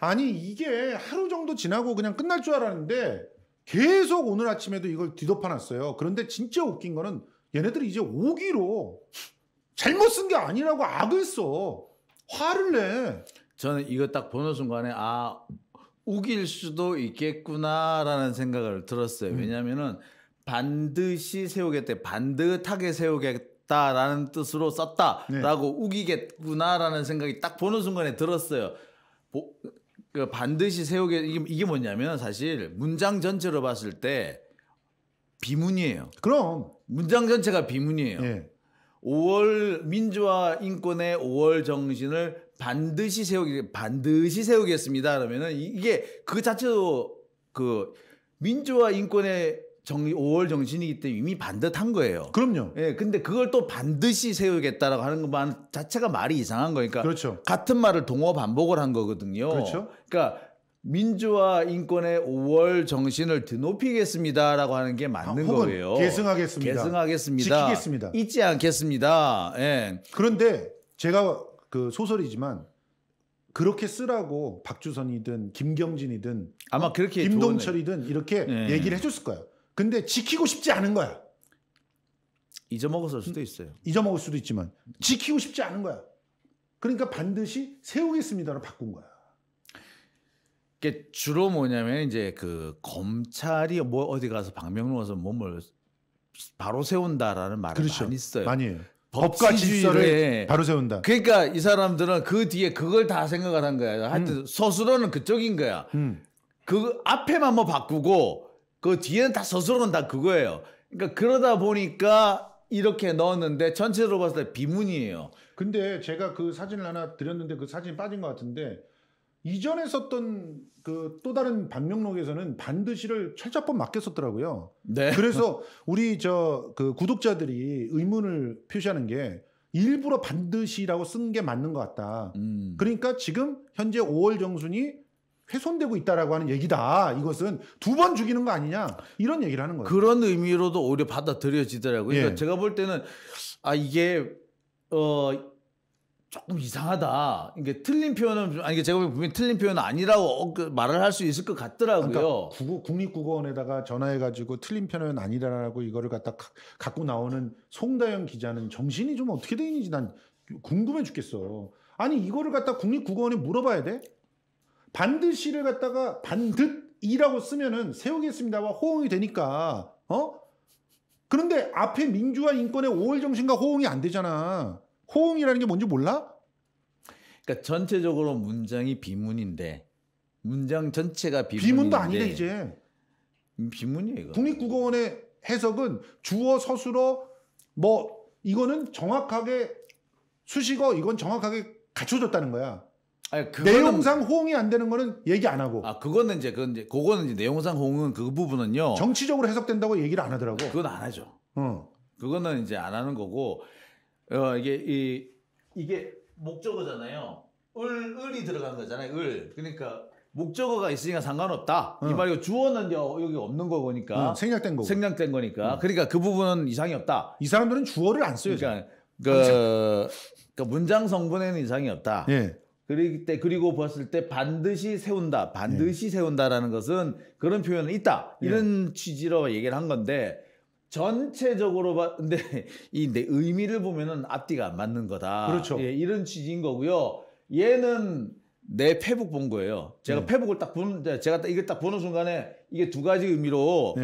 아니 이게 하루 정도 지나고 그냥 끝날 줄 알았는데 계속 오늘 아침에도 이걸 뒤덮어놨어요. 그런데 진짜 웃긴 거는 얘네들이 이제 오기로 잘못 쓴 게 아니라고 악을 써. 화를 내. 저는 이거 딱 보는 순간에 아 우길 수도 있겠구나라는 생각을 들었어요. 음. 왜냐하면은 반드시 세우겠다, 반듯하게 세우겠다라는 뜻으로 썼다라고 네. 우기겠구나라는 생각이 딱 보는 순간에 들었어요. 보, 그 반드시 세우게 이게, 이게 뭐냐면 사실 문장 전체로 봤을 때 비문이에요. 그럼 문장 전체가 비문이에요. 예. 5월 민주화 인권의 5월 정신을 반드시 세우기 반드시 세우겠습니다. 그러면은 이게 그 자체도 그 민주화 인권의 정, 5월 정신이기 때문에 이미 반듯한 거예요. 그럼요. 예, 근데 그걸 또 반드시 세우겠다라고 하는 것만 자체가 말이 이상한 거니까. 그렇죠. 같은 말을 동어 반복을 한 거거든요. 그렇죠. 그러니까 민주화 인권의 5월 정신을 드높이겠습니다라고 하는 게 맞는 아, 거예요. 계승하겠습니다. 계승하겠습니다. 지키겠습니다. 잊지 않겠습니다. 예. 그런데 제가 그 소설이지만 그렇게 쓰라고 박주선이든 김경진이든 아마 그렇게 김동철이든 이렇게 네. 얘기를 해줬을 거예요. 근데 지키고 싶지 않은 거야. 잊어먹었을 수도 있어요. 잊어먹을 수도 있지만 지키고 싶지 않은 거야. 그러니까 반드시 세우겠습니다로 바꾼 거야. 이게 주로 뭐냐면 이제 그 검찰이 뭐 어디 가서 방명록에서 몸을 바로 세운다라는 말을 그렇죠. 많이 써요. 많이 해요. 법과 질서를 바로 세운다. 그러니까 이 사람들은 그 뒤에 그걸 다 생각을 한 거야. 하여튼 음. 서술어는 그쪽인 거야. 음. 그 앞에만 뭐 바꾸고 그 뒤에는 다서술로는다 그거예요. 그러니까 그러다 보니까 이렇게 넣었는데 전체로 적으 봤을 때 비문이에요. 근데 제가 그 사진을 하나 드렸는데 그 사진이 빠진 것 같은데 이전에 썼던 그 또 다른 반명록에서는 반드시를 철자법 맞게 썼더라고요. 네. 그래서 우리 저 그 구독자들이 의문을 표시하는 게 일부러 반드시라고 쓴 게 맞는 것 같다. 음. 그러니까 지금 현재 5월 정순이 훼손되고 있다라고 하는 얘기다. 이것은 두 번 죽이는 거 아니냐 이런 얘기를 하는 거예요. 그런 의미로도 오히려 받아들여지더라고요. 그러니까 예. 제가 볼 때는 아 이게 어 조금 이상하다. 이게 틀린 표현은 아니 제가 보면 틀린 표현은 아니라고 어, 그 말을 할 수 있을 것 같더라고요. 그러니까 국 국립국어원에다가 전화해가지고 틀린 표현은 아니라고 다 이거를 갖다 갖고 나오는 송다영 기자는 정신이 좀 어떻게 되는지 난 궁금해 죽겠어. 아니 이거를 갖다 국립국어원에 물어봐야 돼? 반드시를 갖다가 반듯이라고 쓰면은 세우겠습니다와 호응이 되니까 어? 그런데 앞에 민주화 인권의 5월 정신과 호응이 안 되잖아. 호응이라는 게 뭔지 몰라? 그러니까 전체적으로 문장이 비문인데 문장 전체가 비문인데 비문도 아니래 이제. 비문이에요, 이거. 국립국어원의 해석은 주어 서술어 뭐 이거는 정확하게 수식어 이건 정확하게 갖춰졌다는 거야. 아니, 그거는, 내용상 호응이 안 되는 거는 얘기 안 하고. 아, 그거는 이제 그건 이제 그거는 이제 내용상 호응은 그 부분은요. 정치적으로 해석된다고 얘기를 안 하더라고. 그건 안 하죠. 어. 그거는 이제 안 하는 거고 어 이게 이 이게 목적어잖아요. 을 을이 들어간 거잖아요. 을. 그러니까 목적어가 있으니까 상관없다. 응. 이 어. 말이고 주어는 여기 없는 거니까. 응, 음, 생략된 거고. 생략된 거니까. 응. 음. 그러니까 그 부분은 이상이 없다. 이 사람들은 주어를 안 써요. 그러니까 그, 그 문장 성분에는 이상이 없다. 예. 그리기 때 그리고 봤을 때 반드시 세운다, 반드시 네. 세운다라는 것은 그런 표현은 있다 이런 네. 취지로 얘기를 한 건데 전체적으로 봐, 근데 이내 의미를 보면은 앞뒤가 안 맞는 거다. 그렇죠. 예, 이런 취지인 거고요. 얘는 내 페북 본 거예요. 제가 네. 페북을 딱 보는 제가 딱 이게 딱 보는 순간에 이게 두 가지 의미로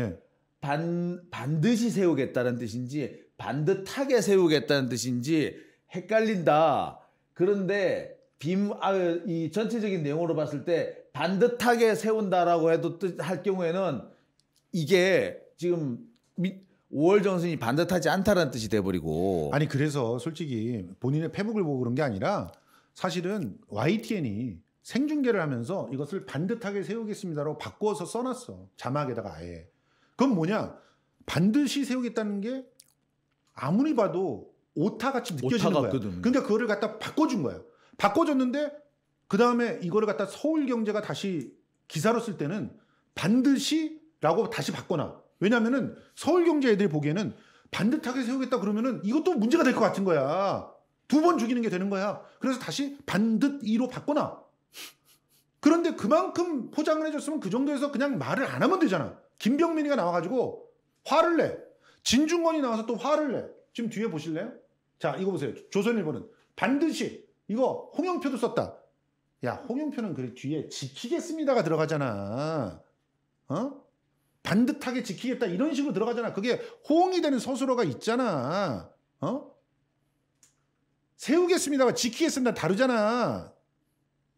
반 반드시 세우겠다는 뜻인지 반듯하게 세우겠다는 뜻인지 헷갈린다. 그런데 빔, 아, 이 전체적인 내용으로 봤을 때 반듯하게 세운다라고 해도 할 경우에는 이게 지금 미, 5월 정신이 반듯하지 않다라는 뜻이 돼버리고 아니 그래서 솔직히 본인의 페북을 보고 그런 게 아니라 사실은 YTN이 생중계를 하면서 이것을 반듯하게 세우겠습니다라고 바꿔서 써놨어 자막에다가 아예 그건 뭐냐 반드시 세우겠다는 게 아무리 봐도 오타같이 느껴지는 오타 거야 그러니까 그거를 갖다 바꿔준 거야 바꿔줬는데 그 다음에 이거를 갖다 서울경제가 다시 기사로 쓸 때는 반드시라고 다시 바꿔놔. 왜냐면은 서울경제 애들이 보기에는 반듯하게 세우겠다 그러면은 이것도 문제가 될 것 같은 거야. 두 번 죽이는 게 되는 거야. 그래서 다시 반듯이로 바꿔놔. 그런데 그만큼 포장을 해줬으면 그 정도에서 그냥 말을 안 하면 되잖아. 김병민이가 나와가지고 화를 내. 진중권이 나와서 또 화를 내. 지금 뒤에 보실래요? 자, 이거 보세요. 조선일보는 반드시 이거 홍영표도 썼다. 야, 홍영표는 그 뒤에 지키겠습니다가 들어가잖아. 어? 반듯하게 지키겠다. 이런 식으로 들어가잖아. 그게 호응이 되는 서술어가 있잖아. 어? 세우겠습니다가 지키겠습니다 다르잖아.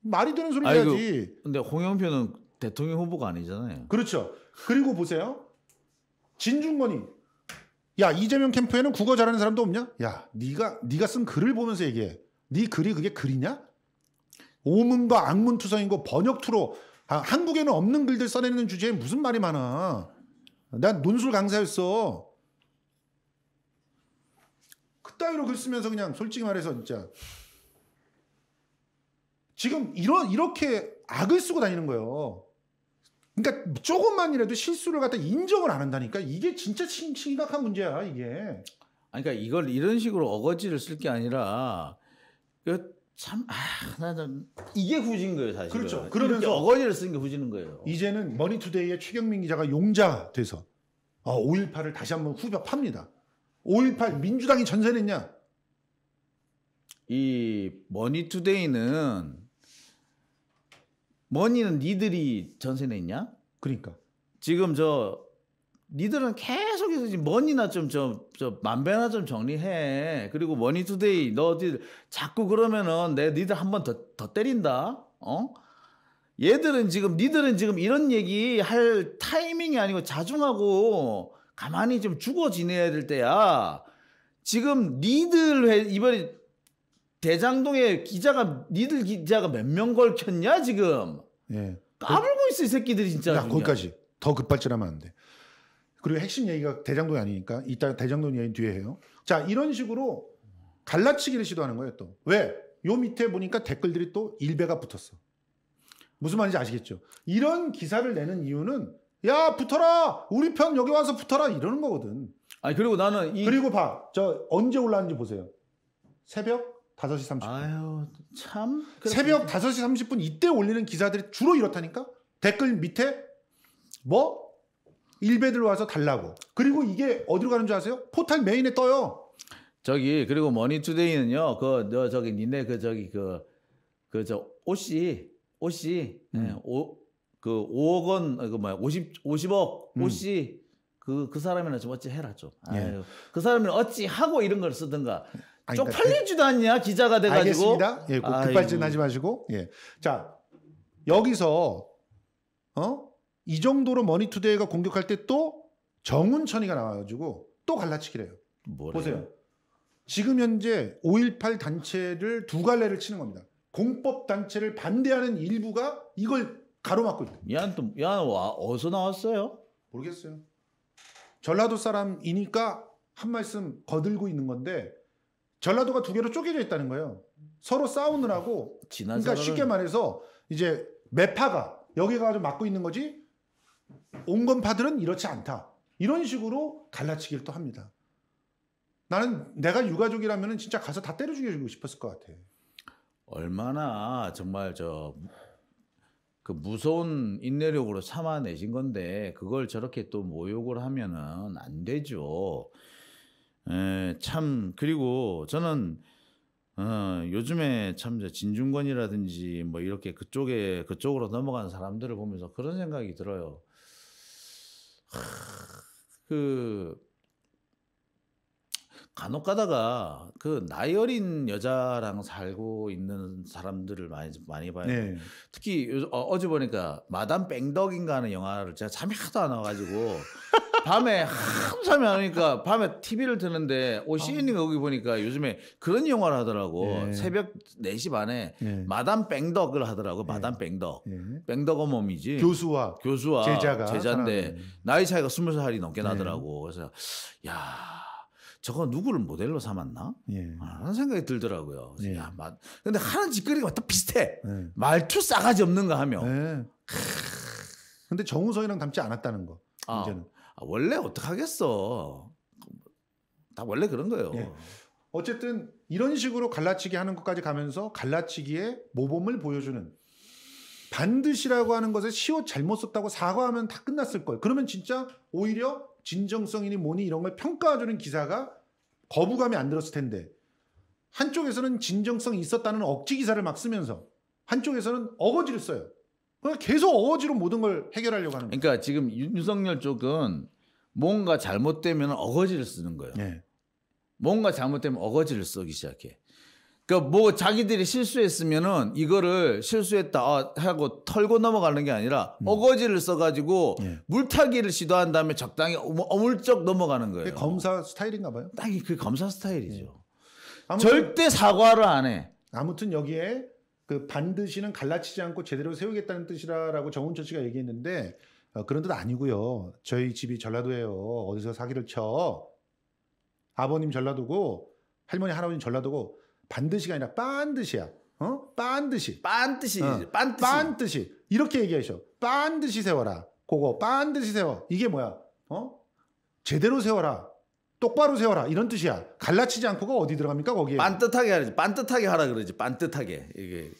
말이 되는 소리 해야지. 근데 홍영표는 대통령 후보가 아니잖아요. 그렇죠. 그리고 보세요. 진중권이 야 이재명 캠프에는 국어 잘하는 사람도 없냐? 야 네가 네가 쓴 글을 보면서 얘기해. 네 글이 그게 글이냐? 오문과 악문 투성이고 번역투로 아, 한국에는 없는 글들 써내는 주제에 무슨 말이 많아. 난 논술 강사였어. 그따위로 글 쓰면서 그냥 솔직히 말해서 진짜 지금 이런 이렇게 악을 쓰고 다니는 거예요. 그러니까 조금만이라도 실수를 갖다 인정을 안 한다니까 이게 진짜 심각한 문제야 이게. 그러니까 이걸 이런 식으로 어거지를 쓸 게 아니라 참, 아, 나는 이게 후진 거예요, 사실. 그렇죠. 그러면서 어거지를 쓰게후지 거예요. 이제는 머니투데이의 최경민 기자가 용자 돼서 아, 5.18을 다시 한번 후벼 팝니다. 5.18 민주당이 전세냈냐? 이 머니투데이는 머니는 니들이 전세냈냐? 그러니까. 지금 저 니들은 계속 뭐든지 머니나 좀저저 만배나 좀 정리해. 그리고 머니 투데이 너 어디 자꾸 그러면은 내 니들 한 번더 더 때린다. 어? 얘들은 지금 니들은 지금 이런 얘기 할 타이밍이 아니고 자중하고 가만히 좀 죽어 지내야 될 때야. 지금 니들 회, 이번에 대장동에 기자가 니들 기자가 몇 명 걸켰냐 지금? 예. 까불고 있어 이 새끼들이 진짜. 야, 거기까지 더 급발진하면 안 돼. 그리고 핵심 얘기가 대장동이 아니니까 이따 대장동 얘기 뒤에 해요. 자, 이런 식으로 갈라치기를 시도하는 거예요, 또. 왜? 요 밑에 보니까 댓글들이 또1배가 붙었어. 무슨 말인지 아시겠죠? 이런 기사를 내는 이유는 야, 붙어라! 우리 편 여기 와서 붙어라! 이러는 거거든. 아니, 그리고 나는 이. 그리고 봐. 저 언제 올라왔는지 보세요. 새벽 5시 30분. 아유, 참. 새벽 5시 30분 이때 올리는 기사들이 주로 이렇다니까? 댓글 밑에 뭐? 일베들 와서 달라고. 그리고 이게 어디로 가는 줄 아세요? 포탈 메인에 떠요. 저기 그리고 머니투데이는요. 그너 저기 니네 그 저기 그 그 저 오씨 오씨 오그 5억 원 그 뭐야 50 50억 음. 오씨 그 그 사람이나 좀 어찌 해라 좀. 예. 아유, 그 사람은 어찌 하고 이런 걸 쓰든가. 쪽팔리지도 아, 그러니까 않냐 기자가 돼가지고. 알겠습니다. 예, 꼭 급발진하지 마시고. 예. 자 여기서 어이 정도로 머니투데이가 공격할 때 또 정운천이가 나와가지고 또 갈라치기래요. 뭐래요? 보세요. 지금 현재 5.18 단체를 두 갈래를 치는 겁니다. 공법 단체를 반대하는 일부가 이걸 가로막고 있다. 얘는 또, 얘는 와, 어디서 나왔어요? 모르겠어요. 전라도 사람이니까 한 말씀 거들고 있는 건데 전라도가 두 개로 쪼개져 있다는 거예요. 서로 싸우느라고. 아, 그러니까 사람은... 쉽게 말해서 이제 매파가 여기가 좀 막고 있는 거지 온건파들은 이렇지 않다. 이런 식으로 갈라치기를 또 합니다. 나는 내가 유가족이라면 진짜 가서 다 때려 죽여주고 싶었을 것 같아. 얼마나 정말 저 그 무서운 인내력으로 참아내신 건데 그걸 저렇게 또 모욕을 하면은 안 되죠. 에, 참 그리고 저는 어, 요즘에 참 진중권이라든지 뭐 이렇게 그쪽에 그쪽으로 넘어간 사람들을 보면서 그런 생각이 들어요. 그 간혹 가다가 그 나이 어린 여자랑 살고 있는 사람들을 많이 많이 봐요. 네. 특히 어, 어제 보니까 마담 뺑덕인가 하는 영화를 제가 잠이 하도 안 와가지고 밤에 하도 잠이 안니까 밤에 TV를 듣는데 OCN인가 아. 거기 보니까 요즘에 그런 영화를 하더라고. 예. 새벽 4시 반에 예. 마담 뺑덕을 하더라고. 마담 예. 뺑덕. 예. 뺑덕어 몸이지. 교수와 교수와 제자가 제자인데 나이 차이가 20살이 넘게 예. 나더라고. 그래서 야 저거 누구를 모델로 삼았나? 예. 하는 아, 생각이 들더라고요. 예. 야, 맛. 근데 하는 짓거리가 다 비슷해. 예. 말투 싸가지 없는 가 하며. 예. 근데 정우성이랑 닮지 않았다는 거. 아. 이제는. 아, 원래 어떡하겠어. 다 원래 그런 거예요. 네. 어쨌든 이런 식으로 갈라치기 하는 것까지 가면서 갈라치기의 모범을 보여주는 반드시라고 하는 것에 시옷 잘못 썼다고 사과하면 다 끝났을 걸. 그러면 진짜 오히려 진정성이니 뭐니 이런 걸 평가해주는 기사가 거부감이 안 들었을 텐데 한쪽에서는 진정성이 있었다는 억지 기사를 막 쓰면서 한쪽에서는 어거지를 써요. 계속 어거지로 모든 걸 해결하려고 하는 거예요. 그러니까 지금 윤석열 쪽은 뭔가 잘못되면 어거지를 쓰는 거예요. 네. 뭔가 잘못되면 어거지를 쓰기 시작해. 그러니까 뭐 자기들이 실수했으면은 이거를 실수했다 아, 하고 털고 넘어가는 게 아니라 음. 어거지를 써가지고 예. 물타기를 시도한 다음에 적당히 어물쩍 넘어가는 거예요. 검사 스타일인가 봐요. 딱그 검사 스타일이죠. 네. 절대 사과를 안 해. 아무튼 여기에 그 반드시는 갈라치지 않고 제대로 세우겠다는 뜻이라라고 정운철 씨가 얘기했는데 어, 그런 뜻 아니고요. 저희 집이 전라도예요. 어디서 사기를 쳐? 아버님 전라도고 할머니 할아버님 전라도고 반드시가 아니라 반드시야. 어? 반드시. 반드시. 어. 반드시. 반드시. 이렇게 얘기하셔. 반드시 세워라. 그거 반드시 세워. 이게 뭐야? 어? 제대로 세워라. 똑바로 세워라 이런 뜻이야. 갈라치지 않고가 어디 들어갑니까 거기에? 빤듯하게 하지. 빤뜻하게 하라 그러지. 빤듯하게 이게